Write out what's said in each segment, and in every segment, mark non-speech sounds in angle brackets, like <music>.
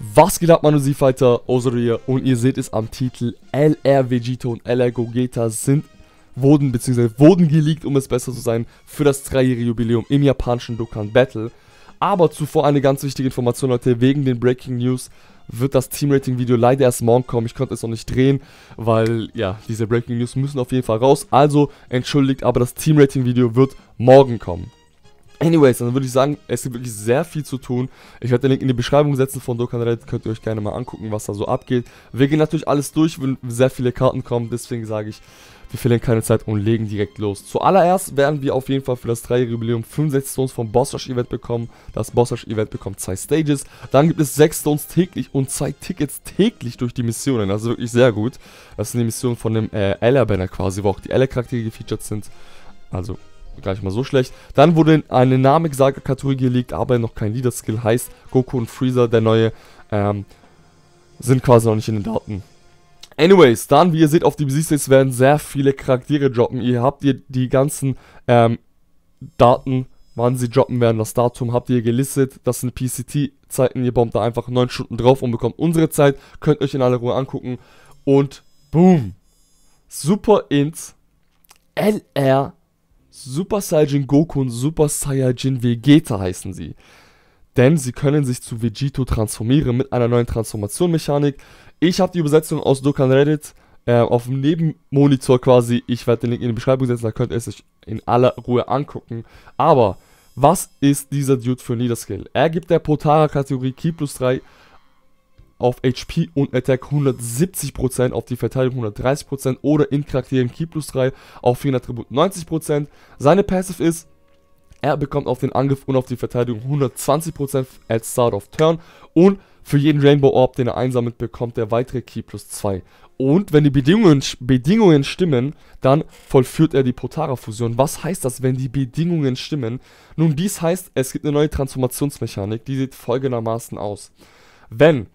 Was geht ab, meine Z-Fighter? Osoria und ihr seht es am Titel, LR Vegito und LR Gogeta sind, wurden bzw. wurden geleakt, um es besser zu sein, für das 3-jährige Jubiläum im japanischen Dokkan Battle. Aber zuvor eine ganz wichtige Information, Leute, wegen den Breaking News wird das team rating video leider erst morgen kommen. Ich konnte es noch nicht drehen, weil, ja, diese Breaking News müssen auf jeden Fall raus. Also entschuldigt, aber das team rating video wird morgen kommen. Anyways, dann würde ich sagen, es gibt wirklich sehr viel zu tun. Ich werde den Link in die Beschreibung setzen von Dokkan Red. Könnt ihr euch gerne mal angucken, was da so abgeht. Wir gehen natürlich alles durch, wenn sehr viele Karten kommen. Deswegen sage ich, wir verlieren keine Zeit und legen direkt los. Zuallererst werden wir auf jeden Fall für das 3 Jubiläum 65 Stones vom Boss Rush Event bekommen. Das Boss Rush Event bekommt 2 Stages. Dann gibt es 6 Stones täglich und 2 Tickets täglich durch die Missionen. Also wirklich sehr gut. Das sind die Missionen von dem äh, Ella-Banner quasi, wo auch die Ella-Charaktere gefeatured sind. Also gar nicht mal so schlecht. Dann wurde eine Namek Saga Kategorie gelegt, aber noch kein Leader Skill. Heißt, Goku und Freezer, der neue, ähm, sind quasi noch nicht in den Daten. Anyways, dann, wie ihr seht, auf die Besiegstates werden sehr viele Charaktere droppen. Ihr habt ihr die ganzen ähm, Daten, wann sie droppen werden, das Datum habt ihr gelistet. Das sind PCT-Zeiten. Ihr bombt da einfach 9 Stunden drauf und bekommt unsere Zeit. Könnt euch in aller Ruhe angucken. Und boom! Super Int LR Super Saiyajin Goku und Super Saiyajin Vegeta heißen sie. Denn sie können sich zu Vegito transformieren mit einer neuen Transformation-Mechanik. Ich habe die Übersetzung aus Dokkan Reddit äh, auf dem Nebenmonitor quasi. Ich werde den Link in die Beschreibung setzen, da könnt ihr es euch in aller Ruhe angucken. Aber was ist dieser Dude für ein Leader Skill? Er gibt der Potara-Kategorie Key plus 3 auf HP und Attack 170%, auf die Verteidigung 130% oder in Charakteren Key plus 3 auf 4 Attribut 90%. Seine Passive ist, er bekommt auf den Angriff und auf die Verteidigung 120% at Start of Turn und für jeden Rainbow Orb, den er einsammelt, bekommt er weitere Key plus 2. Und wenn die Bedingungen, Bedingungen stimmen, dann vollführt er die Potara-Fusion. Was heißt das, wenn die Bedingungen stimmen? Nun, dies heißt, es gibt eine neue Transformationsmechanik, die sieht folgendermaßen aus. Wenn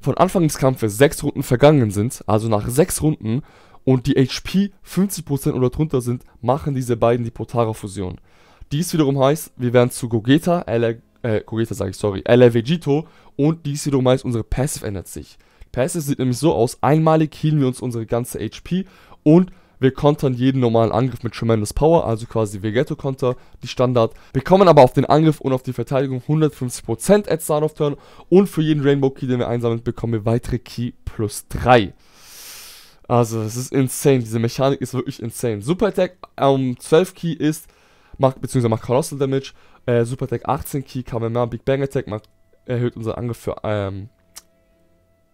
von Anfang des Kampfes 6 Runden vergangen sind, also nach 6 Runden, und die HP 50% oder drunter sind, machen diese beiden die Potara-Fusion. Dies wiederum heißt, wir werden zu Gogeta, LR, äh, Gogeta sage ich, sorry, LR Vegito und dies wiederum heißt, unsere Passive ändert sich. Passive sieht nämlich so aus, einmalig healen wir uns unsere ganze HP und wir kontern jeden normalen Angriff mit Tremendous Power, also quasi Vegetto-Konter, die Standard. Wir kommen aber auf den Angriff und auf die Verteidigung 150% at Start of Turn und für jeden Rainbow Key, den wir einsammeln, bekommen wir weitere Key plus 3. Also, es ist insane. Diese Mechanik ist wirklich insane. Super Attack um, ähm, 12 Key ist, macht, beziehungsweise macht Colossal Damage. Äh, Super Attack 18 Key, Kamehameha, Big Bang Attack macht, erhöht unseren Angriff für, ähm,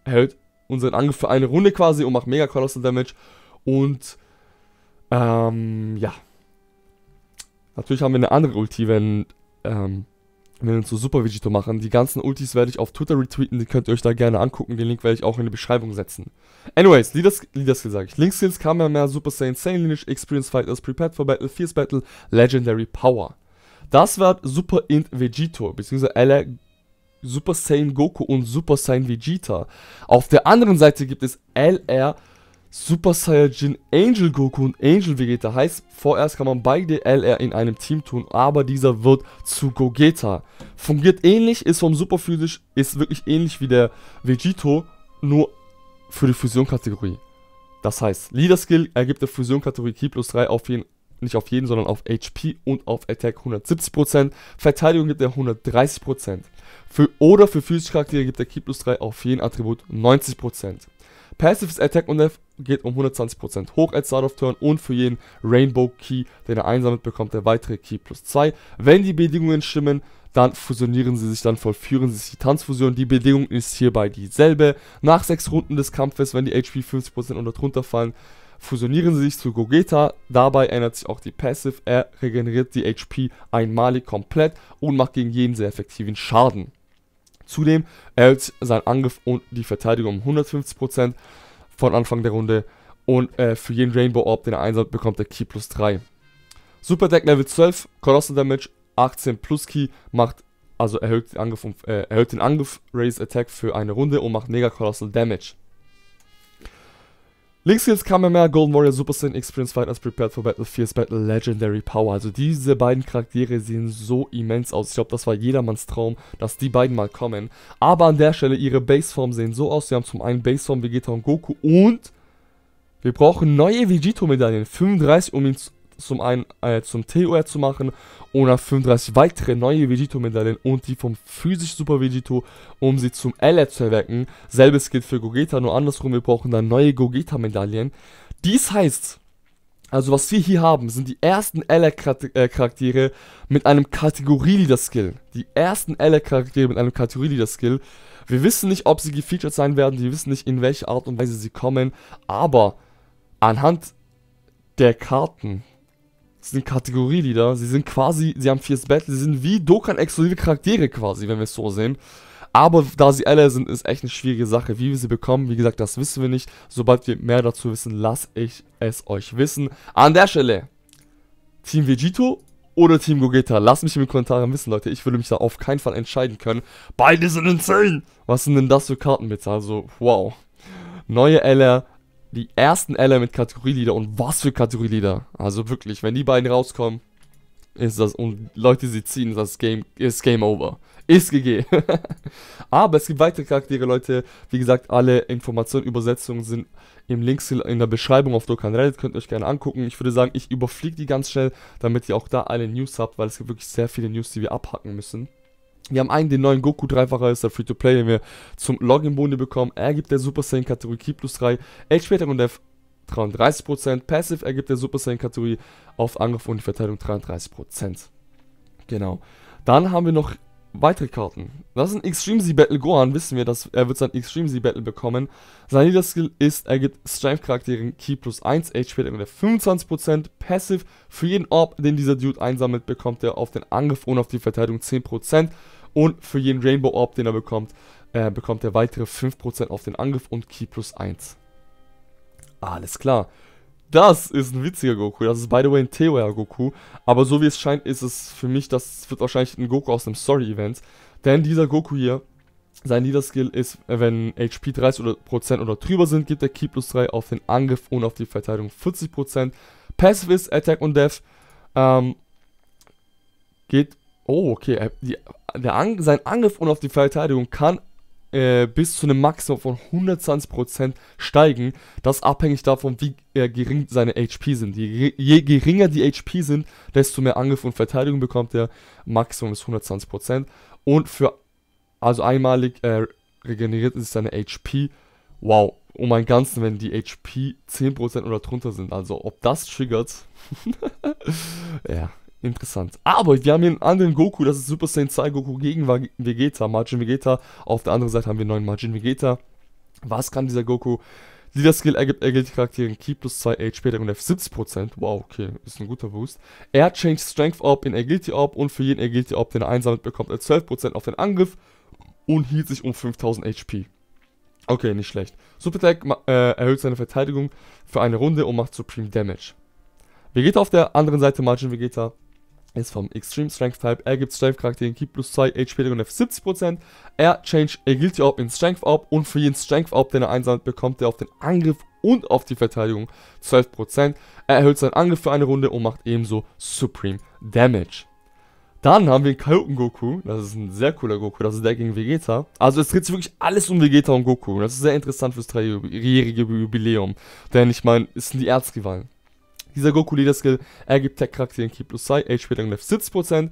erhöht unseren Angriff für eine Runde quasi und macht mega Colossal Damage. Und ähm, ja. Natürlich haben wir eine andere Ulti, wenn, ähm, wenn wir uns so Super Vegito machen. Die ganzen Ultis werde ich auf Twitter retweeten, die könnt ihr euch da gerne angucken. Den Link werde ich auch in die Beschreibung setzen. Anyways, Leaderskill Leader sage ich. Link Skills kam mehr Super Saiyan, Saiyan Lineage, Experience Fighters, Prepared for Battle, Fierce Battle, Legendary Power. Das wird Super Int Vegito, beziehungsweise alle Super Saiyan Goku und Super Saiyan Vegeta. Auf der anderen Seite gibt es LR Vegeta. Super Saiyajin Angel Goku und Angel Vegeta. Heißt, vorerst kann man beide LR in einem Team tun, aber dieser wird zu Gogeta. Fungiert ähnlich, ist vom Super Physisch, ist wirklich ähnlich wie der Vegito, nur für die Fusion-Kategorie. Das heißt, Leader Skill ergibt der Fusion-Kategorie Key plus 3 auf jeden, nicht auf jeden, sondern auf HP und auf Attack 170%. Verteidigung gibt er 130%. Für, oder für physische Charaktere gibt der Key plus 3 auf jeden Attribut 90%. Passives Attack und Death geht um 120% hoch als Start of Turn und für jeden Rainbow Key, den er einsammelt, bekommt er weitere Key plus 2. Wenn die Bedingungen stimmen, dann fusionieren sie sich, dann vollführen sie sich die Tanzfusion. Die Bedingung ist hierbei dieselbe. Nach 6 Runden des Kampfes, wenn die HP 50% oder drunter fallen, fusionieren sie sich zu Gogeta. Dabei ändert sich auch die Passive. Er regeneriert die HP einmalig komplett und macht gegen jeden sehr effektiven Schaden. Zudem erhöht sein Angriff und die Verteidigung um 150% von Anfang der Runde und äh, für jeden Rainbow Orb, den er einsammelt, bekommt er Key plus 3. Super Deck Level 12, Colossal Damage 18 plus Key, macht also erhöht den Angriff, um, äh, erhöht den Angriff, Raise Attack für eine Runde und macht mega Colossal Damage. Links jetzt kam mehr Golden Warrior Super Saiyan Experience Fighters Prepared for Battle Fierce Battle Legendary Power. Also diese beiden Charaktere sehen so immens aus. Ich glaube, das war jedermanns Traum, dass die beiden mal kommen. Aber an der Stelle, ihre Baseform sehen so aus. Sie haben zum einen Baseform Vegeta und Goku und wir brauchen neue Vegito-Medaillen. 35, um ihn zum einen äh, zum TOR zu machen und nach 35 weitere neue Vegito-Medaillen und die vom physisch Super Vegito, um sie zum LR zu erwecken. Selbes gilt für Gogeta, nur andersrum, wir brauchen dann neue Gogeta-Medaillen. Dies heißt, also was wir hier haben, sind die ersten LR-Charaktere äh, mit einem Kategorie-Leader-Skill. Die ersten LR-Charaktere mit einem Kategorie-Leader-Skill. Wir wissen nicht, ob sie gefeatured sein werden, wir wissen nicht, in welche Art und Weise sie kommen, aber anhand der Karten, das sind Kategorie-Lieder. Sie sind quasi, sie haben vier Battle, sie sind wie Dokkan exklusive Charaktere quasi, wenn wir es so sehen. Aber da sie alle sind, ist echt eine schwierige Sache. Wie wir sie bekommen, wie gesagt, das wissen wir nicht. Sobald wir mehr dazu wissen, lasse ich es euch wissen. An der Stelle, Team Vegito oder Team Gogeta? Lasst mich in den Kommentaren wissen, Leute. Ich würde mich da auf keinen Fall entscheiden können. Beide sind insane! Was sind denn das für Karten bitte? Also, wow. Neue LR, die ersten Element-Kategorielieder und was für Kategorielieder. Also wirklich, wenn die beiden rauskommen, ist das und Leute sie ziehen, ist das Game ist Game Over. Ist GG. <laughs> Aber es gibt weitere Charaktere, Leute. Wie gesagt, alle Informationen, Übersetzungen sind im Links in der Beschreibung auf Dokkan Reddit. Könnt ihr euch gerne angucken. Ich würde sagen, ich überfliege die ganz schnell, damit ihr auch da alle News habt, weil es gibt wirklich sehr viele News, die wir abhacken müssen. Wir haben einen, den neuen Goku Dreifacher, ist der Free-to-Play, den wir zum Login-Boni bekommen. Er gibt der Super Saiyan Kategorie Ki plus 3, HP-Attack und F 33%, Passive ergibt der Super Saiyan Kategorie auf Angriff und Verteidigung 33%. Genau. Dann haben wir noch weitere Karten. Das ist ein Extreme Z Battle. Gohan wissen wir, dass er wird sein Extreme Z Battle bekommen. Sein Leader Skill ist, er gibt Strength Charakteren Key plus 1 HP mit 25% Passive. Für jeden Orb, den dieser Dude einsammelt, bekommt er auf den Angriff und auf die Verteidigung 10%. Und für jeden Rainbow Orb, den er bekommt, äh, bekommt er weitere 5% auf den Angriff und Key plus 1. Alles klar das ist ein witziger Goku. Das ist, by the way, ein Teware-Goku. Aber so wie es scheint, ist es für mich, das wird wahrscheinlich ein Goku aus einem Story-Event. Denn dieser Goku hier, sein Leader-Skill ist, wenn HP 30% oder drüber sind, gibt er Key plus 3 auf den Angriff und auf die Verteidigung 40%. Passive ist Attack und Death. Ähm, geht. Oh, okay. Die, der An sein Angriff und auf die Verteidigung kann äh, bis zu einem Maximum von 120% steigen. Das abhängig davon, wie äh, gering seine HP sind. Je, je, geringer die HP sind, desto mehr Angriff und Verteidigung bekommt er. Maximum ist 120%. Und für, also einmalig äh, regeneriert ist seine HP. Wow, um einen Ganzen, wenn die HP 10% oder drunter sind. Also, ob das triggert. <laughs> ja. Interessant. Aber wir haben hier einen anderen Goku, das ist Super Saiyan 2 Goku gegen Vegeta, Margin Vegeta. Auf der anderen Seite haben wir einen neuen Margin Vegeta. Was kann dieser Goku? Leader Skill ergibt, ergibt Charakteren Key plus 2 HP und F70%. Wow, okay, ist ein guter Boost. Er change Strength Orb in Agility Orb und für jeden Agility Orb, den er einsammelt, bekommt er 12% auf den Angriff und hielt sich um 5000 HP. Okay, nicht schlecht. Super Tag äh, erhöht seine Verteidigung für eine Runde und macht Supreme Damage. Vegeta auf der anderen Seite, Margin Vegeta, ist vom Extreme Strength Type. Er gibt Strength Charakteren Key plus 2, HP und auf 70%. Er change Agility Up in Strength Up und für jeden Strength Up, den er einsammelt, bekommt er auf den Angriff und auf die Verteidigung 12%. Er erhöht seinen Angriff für eine Runde und macht ebenso Supreme Damage. Dann haben wir Kaioken Goku. Das ist ein sehr cooler Goku. Das ist der gegen Vegeta. Also es dreht sich wirklich alles um Vegeta und Goku. Das ist sehr interessant fürs dreijährige Jubiläum. Denn ich meine, es sind die Erzrivalen. Dieser Goku Leader Skill ergibt Tech Charakter in Key plus 2, HP lang Left 70%.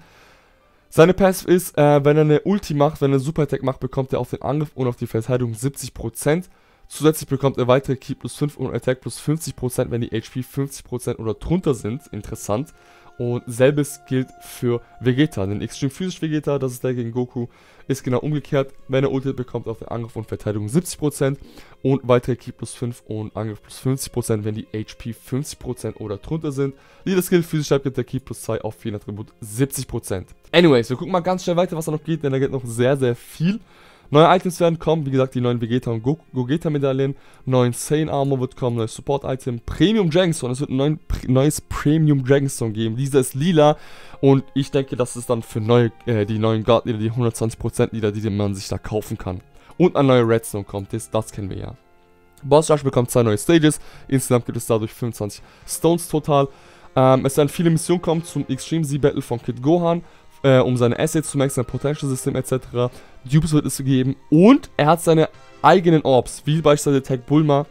Seine Passive ist, äh, wenn er eine Ulti macht, wenn er eine Super Attack macht, bekommt er auf den Angriff und auf die Verteidigung 70%. Zusätzlich bekommt er weitere Key plus 5 und Attack plus 50%, wenn die HP 50% oder drunter sind. Interessant. Und selbes gilt für Vegeta, denn Extreme Physisch Vegeta, das ist der gegen Goku, ist genau umgekehrt. Wenn er ultet, bekommt auf den Angriff und Verteidigung 70% und weitere Key plus 5 und Angriff plus 50%, wenn die HP 50% oder drunter sind. Jedes Skill Physisch Type gibt der Key plus 2 auf jeden Attribut 70%. Anyways, wir gucken mal ganz schnell weiter, was da noch geht, denn da geht noch sehr, sehr viel. Neue Items werden kommen, wie gesagt, die neuen Vegeta und Gogeta Medaillen, neuen Sane Armor wird kommen, neues Support Item, Premium Jenks und es wird ein neues Premium Dragonstone geben. Dieser ist lila und ich denke, das ist dann für neue, äh, die neuen Guard Leader, die 120% Leader, die man sich da kaufen kann. Und ein neuer Redstone kommt, das, das kennen wir ja. Boss Rush bekommt zwei neue Stages, insgesamt gibt es dadurch 25 Stones total. Ähm, es werden viele Missionen kommen zum Extreme Sea Battle von Kid Gohan, äh, um seine Assets zu maxen, sein Potential System etc. Dupes wird es geben und er hat seine eigenen Orbs, wie beispielsweise Tech Bulma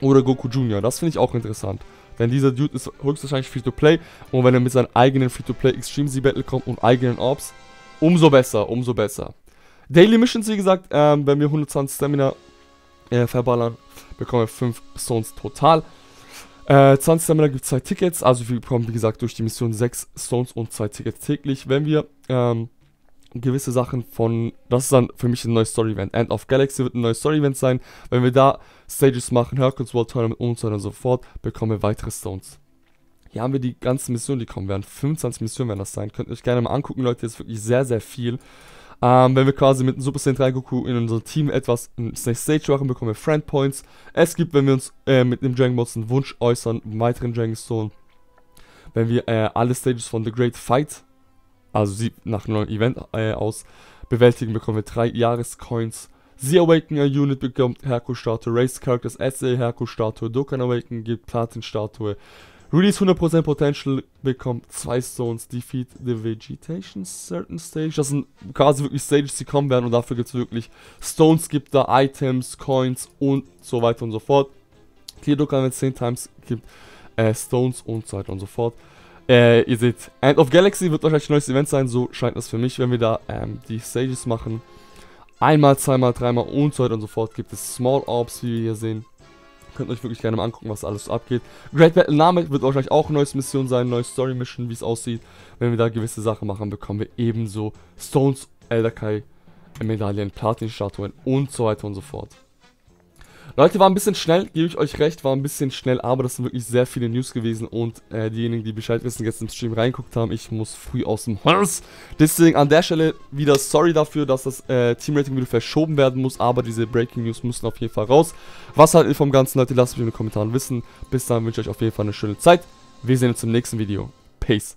oder Goku Jr. Das finde ich auch interessant. Denn dieser Dude ist höchstwahrscheinlich Free-to-Play. Und wenn er mit seinen eigenen Free-to-Play Extreme Z-Battle kommt und eigenen Orbs, umso besser, umso besser. Daily Missions, wie gesagt, ähm, wenn wir 120 Stamina äh, verballern, bekommen wir 5 Stones total. Äh, 20 Stamina gibt 2 Tickets, also wir bekommen, wie gesagt, durch die Mission 6 Stones und 2 Tickets täglich. Wenn wir ähm, gewisse Sachen von, das ist dann für mich ein neues Story-Event. End of Galaxy wird ein neues Story-Event sein. Wenn wir da Stages machen, Hercules World Tournament und so weiter und so fort, bekommen wir weitere Stones. Hier haben wir die ganzen Missionen, die kommen werden. 25 Missionen werden das sein. Könnt ihr euch gerne mal angucken, Leute. Das ist wirklich sehr, sehr viel. Ähm, wenn wir quasi mit einem Super Saiyan 3 Goku in unser Team etwas in Next Stage machen, bekommen wir Friend Points. Es gibt, wenn wir uns äh, mit dem Dragon Balls einen Wunsch äußern, einen weiteren Dragon Stone. Wenn wir äh, alle Stages von The Great Fight also sie nach einem neuen Event äh, aus bewältigen, bekommen wir drei Jahrescoins. The Awakener Unit bekommt Herkustatue, Race Characters SA Herkustatue, Dokkan Awaken gibt Platin-Statue, Release 100% Potential bekommt zwei Stones, Defeat the Vegetation Certain Stage. Das sind quasi wirklich Stages, die kommen werden und dafür gibt es wirklich Stones, gibt da Items, Coins und so weiter und so fort. Clear Dokkan, wenn es 10 Times gibt, äh, Stones und so weiter und so fort. Äh, ihr seht, End of Galaxy wird wahrscheinlich ein neues Event sein, so scheint das für mich, wenn wir da ähm, die Stages machen. Einmal, zweimal, dreimal und so weiter und so fort gibt es Small Orbs, wie wir hier sehen. Könnt euch wirklich gerne mal angucken, was alles so abgeht. Great Battle Name wird wahrscheinlich auch eine neue Mission sein, neue Story Mission, wie es aussieht. Wenn wir da gewisse Sachen machen, bekommen wir ebenso Stones, Elder Kai, Medaillen, Platin-Statuen und so weiter und so fort. Leute, war ein bisschen schnell, gebe ich euch recht, war ein bisschen schnell, aber das sind wirklich sehr viele News gewesen und äh, diejenigen, die Bescheid wissen, jetzt im Stream reinguckt haben, ich muss früh aus dem Haus. Deswegen an der Stelle wieder sorry dafür, dass das äh, Teamrating wieder verschoben werden muss, aber diese Breaking News müssen auf jeden Fall raus. Was haltet ihr vom Ganzen, Leute? Lasst mich in den Kommentaren wissen. Bis dann wünsche ich euch auf jeden Fall eine schöne Zeit. Wir sehen uns im nächsten Video. Peace.